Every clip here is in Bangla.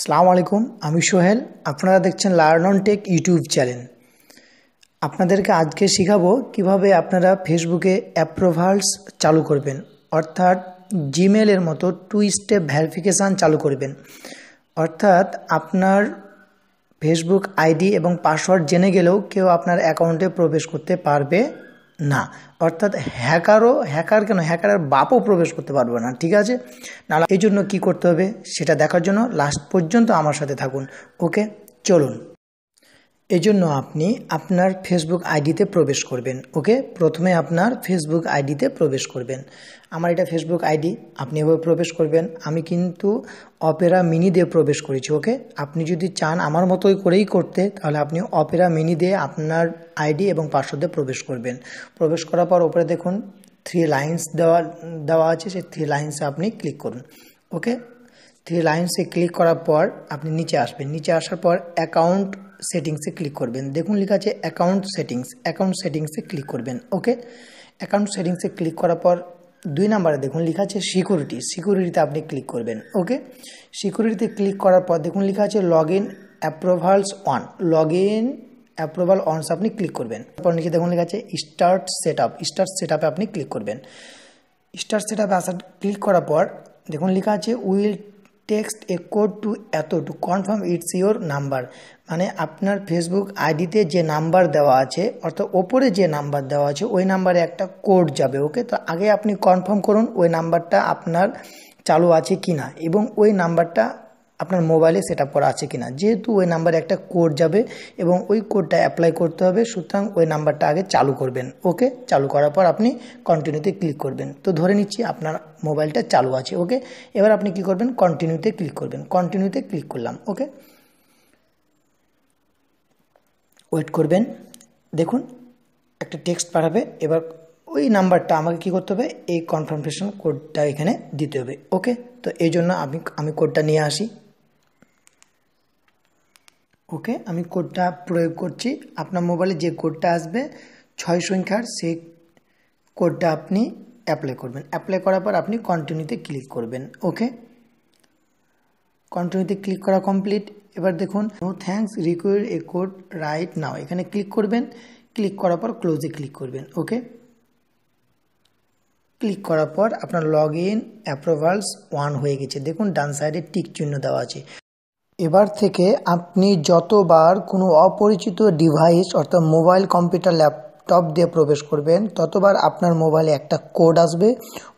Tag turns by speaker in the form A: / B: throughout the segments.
A: সালাম আলাইকুম আমি সোহেল আপনারা দেখছেন learn on tech YouTube channel আপনাদেরকে আজকে শেখাবো কিভাবে আপনারা ফেসবুকে অ্যাপ্রোভালস চালু করবেন অর্থাৎ জিমেলের মতো টু স্টেপ ভ্যারিফিকেশান চালু করবেন অর্থাৎ আপনার ফেসবুক আইডি এবং পাসওয়ার্ড জেনে গেলেও কেউ আপনার অ্যাকাউন্টে প্রবেশ করতে পারবে না অর্থাৎ হ্যাকারও হ্যাকার কেন হ্যাকারের বাপও প্রবেশ করতে পারবে না ঠিক আছে না এই জন্য কী করতে হবে সেটা দেখার জন্য লাস্ট পর্যন্ত আমার সাথে থাকুন ওকে চলুন এজন্য আপনি আপনার ফেসবুক আইডিতে প্রবেশ করবেন ওকে প্রথমে আপনার ফেসবুক আইডিতে প্রবেশ করবেন আমার এটা ফেসবুক আইডি আপনি এভাবে প্রবেশ করবেন আমি কিন্তু অপেরা মিনি দিয়ে প্রবেশ করেছি ওকে আপনি যদি চান আমার মতোই করেই করতে তাহলে আপনি অপেরা মিনি দিয়ে আপনার আইডি এবং পাসওয়ার্ড দিয়ে প্রবেশ করবেন প্রবেশ করার পর ওপরে দেখুন থ্রি লাইন্স দেওয়া দেওয়া আছে সেই থ্রি লাইন্সে আপনি ক্লিক করুন ওকে থ্রি লাইনসে ক্লিক করার পর আপনি নিচে আসবেন নিচে আসার পর অ্যাকাউন্ট সেটিংসে ক্লিক করবেন দেখুন লেখা আছে অ্যাকাউন্ট সেটিংস অ্যাকাউন্ট সেটিংসে ক্লিক করবেন ওকে অ্যাকাউন্ট সেটিংসে ক্লিক করার পর দুই নাম্বারে দেখুন লেখা আছে সিকিউরিটি সিকিউরিটিতে আপনি ক্লিক করবেন ওকে সিকিউরিটিতে ক্লিক করার পর দেখুন লেখা আছে log in approvals on log in approval ons আপনি ক্লিক করবেন তারপর নিচে দেখুন লেখা আছে start set up start set আপে আপনি ক্লিক করবেন স্টার্ট সেট আপে আসার ক্লিক করার পর দেখুন লেখা আছে will text a code to এত to confirm it's your number মানে আপনার ফেসবুক আইডিতে যে নাম্বার দেওয়া আছে অর্থাৎ ওপরে যে নাম্বার দেওয়া আছে ওই নাম্বারে একটা কোড যাবে ওকে তো আগে আপনি কনফার্ম করুন ওই নাম্বারটা আপনার চালু আছে কি না এবং ওই নাম্বারটা আপনার মোবাইলে সেট করা আছে কি না যেহেতু ওই নাম্বারে একটা কোড যাবে এবং ওই কোডটা অ্যাপ্লাই করতে হবে সুতরাং ওই নাম্বারটা আগে চালু করবেন ওকে চালু করার পর আপনি কন্টিনিউতে ক্লিক করবেন তো ধরে নিচ্ছি আপনার মোবাইলটা চালু আছে ওকে এবার আপনি কি করবেন কন্টিনিউতে ক্লিক করবেন কন্টিনিউতে ক্লিক করলাম ওকে ওয়েট করবেন দেখুন একটা টেক্সট পাঠাবে এবার ওই নাম্বারটা আমাকে কি করতে হবে এই কনফার্মেশন কোডটা এখানে দিতে হবে ওকে তো এই জন্য আমি আমি কোডটা নিয়ে আসি ওকে আমি কোডটা প্রয়োগ করছি আপনার মোবাইলে যে কোডটা আসবে ছয় সংখ্যার সেই কোডটা আপনি অ্যাপ্লাই করবেন অ্যাপ্লাই করার পর আপনি কন্টিনিউতে ক্লিক করবেন ওকে কন্টিনিউতে ক্লিক করা কমপ্লিট এবার দেখুন no thanks require a code right now এখানে ক্লিক করবেন ক্লিক করার পর ক্লোজে ক্লিক করবেন ওকে ক্লিক করার পর আপনার লগ ইন অ্যাপ্রুভালস ওয়ান হয়ে গেছে দেখুন ডান সাইডে টিক চিহ্ন দেওয়া আছে এবার থেকে আপনি যতবার কোনো অপরিচিত ডিভাইস অর্থাৎ মোবাইল কম্পিউটার ল্যাপটপ দিয়ে প্রবেশ করবেন ততবার আপনার মোবাইলে একটা কোড আসবে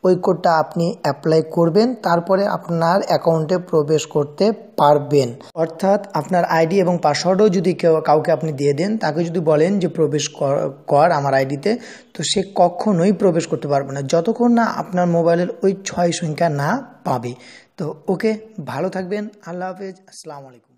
A: ওই কোডটা আপনি অ্যাপ্লাই করবেন তারপরে আপনার অ্যাকাউন্টে প্রবেশ করতে পারবেন অর্থাৎ আপনার আইডি এবং পাসওয়ার্ডও যদি কেউ কাউকে আপনি দিয়ে দেন তাকে যদি বলেন যে প্রবেশ কর আমার আইডিতে তো সে কখনোই প্রবেশ করতে পারবে না যতক্ষণ না আপনার মোবাইলের ওই ছয় সংখ্যা না পাবে তো ওকে ভালো থাকবেন আল্লাহ হাফেজ আসসালামু আলাইকুম